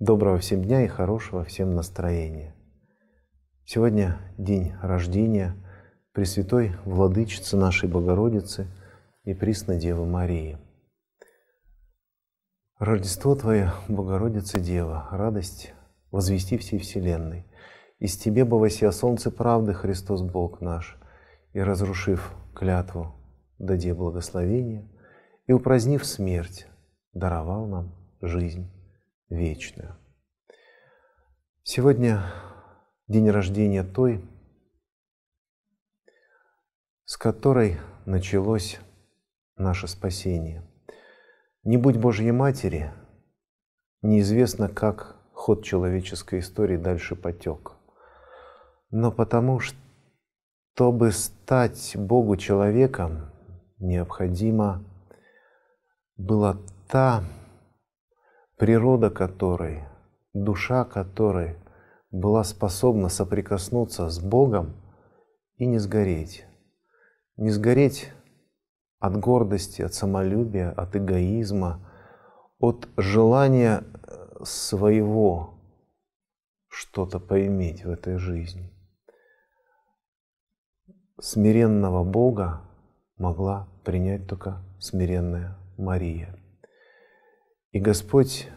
Доброго всем дня и хорошего всем настроения. Сегодня день рождения Пресвятой Владычицы нашей Богородицы и Пресной Девы Марии. Рождество Твое, Богородица Дева, радость возвести всей Вселенной. Из Тебе бы солнце правды, Христос Бог наш, и разрушив клятву, даде благословение, и упразднив смерть, даровал нам жизнь вечную. Сегодня день рождения той, с которой началось наше спасение. Не будь Божьей Матери, неизвестно, как ход человеческой истории дальше потек. Но потому, чтобы стать Богу человеком, необходимо была та природа которой, душа которой была способна соприкоснуться с Богом и не сгореть. Не сгореть от гордости, от самолюбия, от эгоизма, от желания э, своего что-то поиметь в этой жизни. Смиренного Бога могла принять только смиренная Мария. И Господь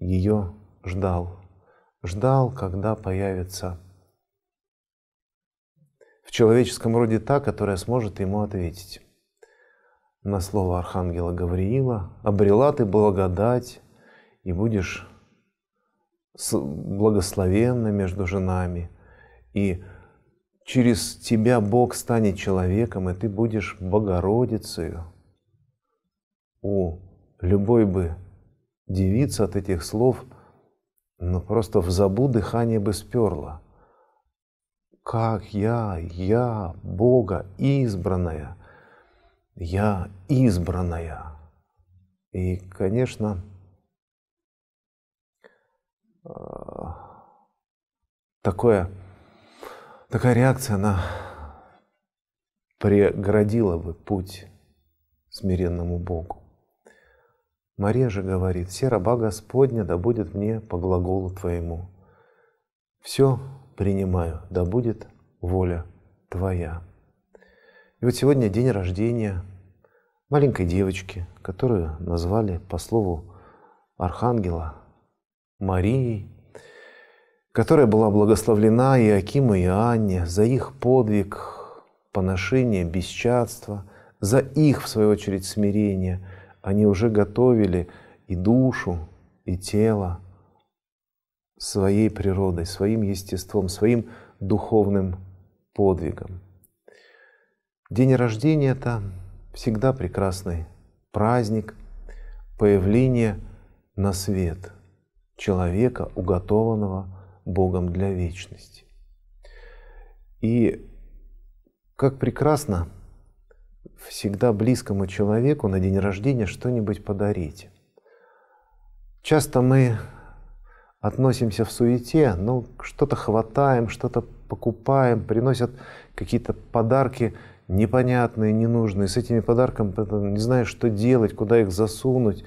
ее ждал. Ждал, когда появится в человеческом роде та, которая сможет ему ответить. На слово архангела Гавриила «Обрела ты благодать, и будешь благословенна между женами, и через тебя Бог станет человеком, и ты будешь Богородицею». У любой бы Девица от этих слов, ну просто в забу дыхание бы сперла. Как я, я, Бога избранная, я избранная. И, конечно, а, такое, такая реакция, она преградила бы путь смиренному Богу. Мария же говорит, «Все раба Господня, да будет мне по глаголу Твоему». Все принимаю, да будет воля Твоя. И вот сегодня день рождения маленькой девочки, которую назвали по слову Архангела Марией, которая была благословлена и Акиму, и Анне за их подвиг, поношение, бесчатство, за их, в свою очередь, смирение – они уже готовили и душу, и тело своей природой, своим естеством, своим духовным подвигом. День рождения — это всегда прекрасный праздник появления на свет человека, уготованного Богом для вечности. И как прекрасно — всегда близкому человеку на день рождения что-нибудь подарите. Часто мы относимся в суете, ну, что-то хватаем, что-то покупаем, приносят какие-то подарки непонятные, ненужные. С этими подарками не знаешь, что делать, куда их засунуть.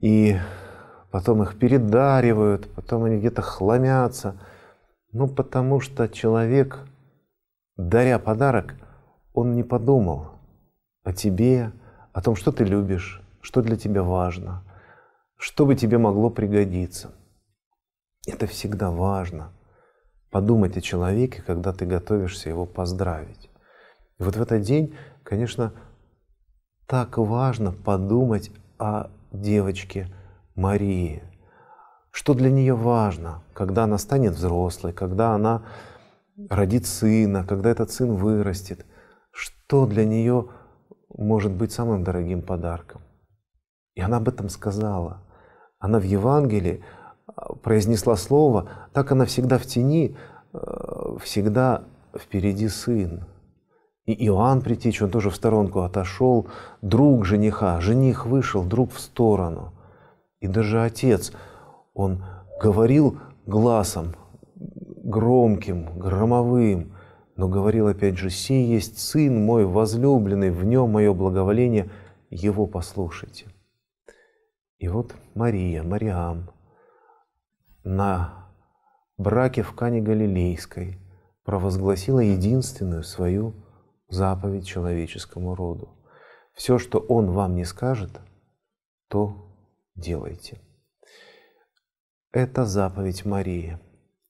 И потом их передаривают, потом они где-то хламятся. Ну, потому что человек, даря подарок, он не подумал, о тебе, о том, что ты любишь, что для тебя важно, что бы тебе могло пригодиться. Это всегда важно. Подумать о человеке, когда ты готовишься его поздравить. И вот в этот день, конечно, так важно подумать о девочке Марии. Что для нее важно, когда она станет взрослой, когда она родит сына, когда этот сын вырастет. Что для нее важно? может быть самым дорогим подарком. И она об этом сказала. Она в Евангелии а, произнесла слово, так она всегда в тени, э, всегда впереди сын. И Иоанн Притич, он тоже в сторонку отошел, друг жениха, жених вышел, друг в сторону. И даже отец, он говорил глазом, громким, громовым, но говорил опять же, «Сей есть Сын мой возлюбленный, в нем мое благоволение, его послушайте». И вот Мария, Мариам, на браке в Кане Галилейской провозгласила единственную свою заповедь человеческому роду. Все, что он вам не скажет, то делайте. Это заповедь Марии.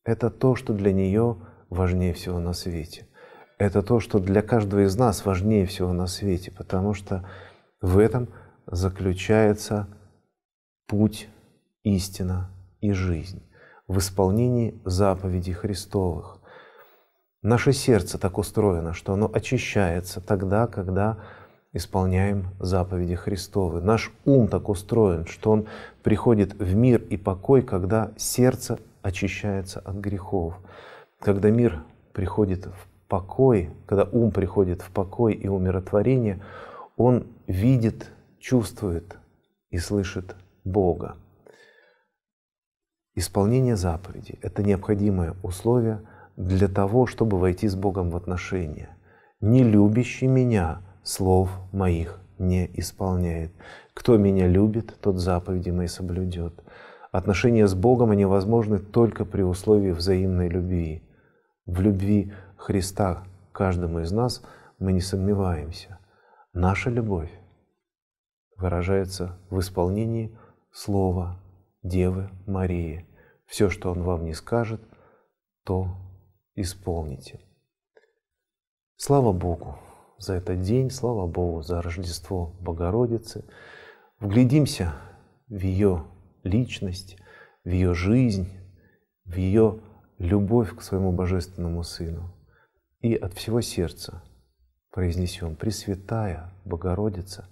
Это то, что для нее – важнее всего на свете. Это то, что для каждого из нас важнее всего на свете, потому что в этом заключается путь, истина и жизнь в исполнении заповедей Христовых. Наше сердце так устроено, что оно очищается тогда, когда исполняем заповеди Христовы. Наш ум так устроен, что он приходит в мир и покой, когда сердце очищается от грехов. Когда мир приходит в покой, когда ум приходит в покой и умиротворение, он видит, чувствует и слышит Бога. Исполнение заповедей — это необходимое условие для того, чтобы войти с Богом в отношения. «Не любящий меня слов моих не исполняет. Кто меня любит, тот заповеди мои соблюдет». Отношения с Богом они возможны только при условии взаимной любви. В любви Христа каждому из нас мы не сомневаемся. Наша любовь выражается в исполнении слова Девы Марии. Все, что Он вам не скажет, то исполните. Слава Богу за этот день, слава Богу за Рождество Богородицы. Вглядимся в ее личность, в ее жизнь, в ее любовь к своему Божественному Сыну, и от всего сердца произнесем «Пресвятая Богородица,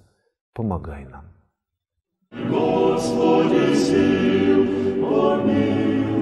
помогай нам». Господи, сил, помилуй.